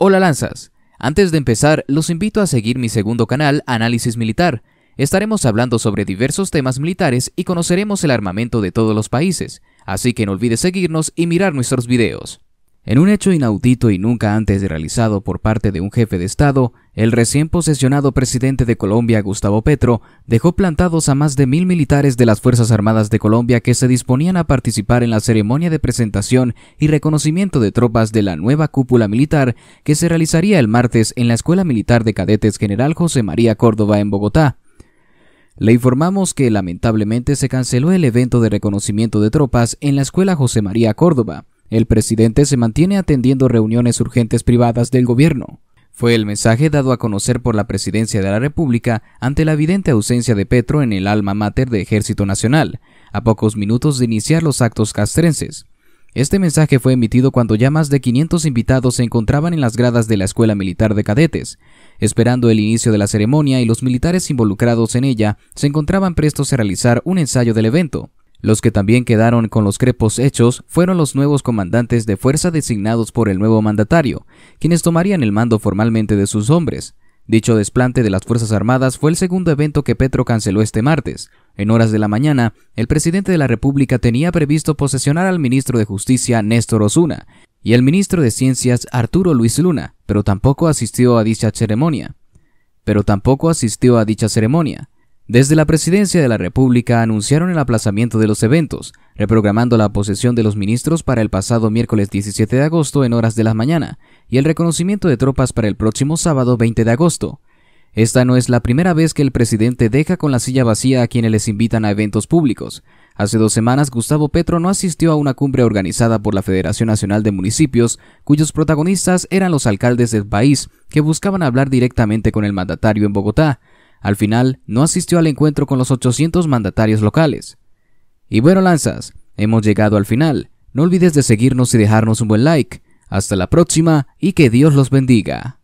Hola Lanzas, antes de empezar los invito a seguir mi segundo canal Análisis Militar. Estaremos hablando sobre diversos temas militares y conoceremos el armamento de todos los países, así que no olvides seguirnos y mirar nuestros videos. En un hecho inaudito y nunca antes realizado por parte de un jefe de Estado, el recién posesionado presidente de Colombia, Gustavo Petro, dejó plantados a más de mil militares de las Fuerzas Armadas de Colombia que se disponían a participar en la ceremonia de presentación y reconocimiento de tropas de la nueva cúpula militar que se realizaría el martes en la Escuela Militar de Cadetes General José María Córdoba en Bogotá. Le informamos que lamentablemente se canceló el evento de reconocimiento de tropas en la Escuela José María Córdoba, el presidente se mantiene atendiendo reuniones urgentes privadas del gobierno. Fue el mensaje dado a conocer por la presidencia de la República ante la evidente ausencia de Petro en el alma mater de Ejército Nacional, a pocos minutos de iniciar los actos castrenses. Este mensaje fue emitido cuando ya más de 500 invitados se encontraban en las gradas de la Escuela Militar de Cadetes, esperando el inicio de la ceremonia y los militares involucrados en ella se encontraban prestos a realizar un ensayo del evento. Los que también quedaron con los crepos hechos fueron los nuevos comandantes de fuerza designados por el nuevo mandatario, quienes tomarían el mando formalmente de sus hombres. Dicho desplante de las Fuerzas Armadas fue el segundo evento que Petro canceló este martes. En horas de la mañana, el presidente de la República tenía previsto posesionar al ministro de Justicia Néstor Osuna y al ministro de Ciencias Arturo Luis Luna, pero tampoco asistió a dicha ceremonia. Pero tampoco asistió a dicha ceremonia. Desde la Presidencia de la República anunciaron el aplazamiento de los eventos, reprogramando la posesión de los ministros para el pasado miércoles 17 de agosto en horas de la mañana y el reconocimiento de tropas para el próximo sábado 20 de agosto. Esta no es la primera vez que el presidente deja con la silla vacía a quienes les invitan a eventos públicos. Hace dos semanas Gustavo Petro no asistió a una cumbre organizada por la Federación Nacional de Municipios, cuyos protagonistas eran los alcaldes del país, que buscaban hablar directamente con el mandatario en Bogotá, al final, no asistió al encuentro con los 800 mandatarios locales. Y bueno, lanzas, hemos llegado al final. No olvides de seguirnos y dejarnos un buen like. Hasta la próxima y que Dios los bendiga.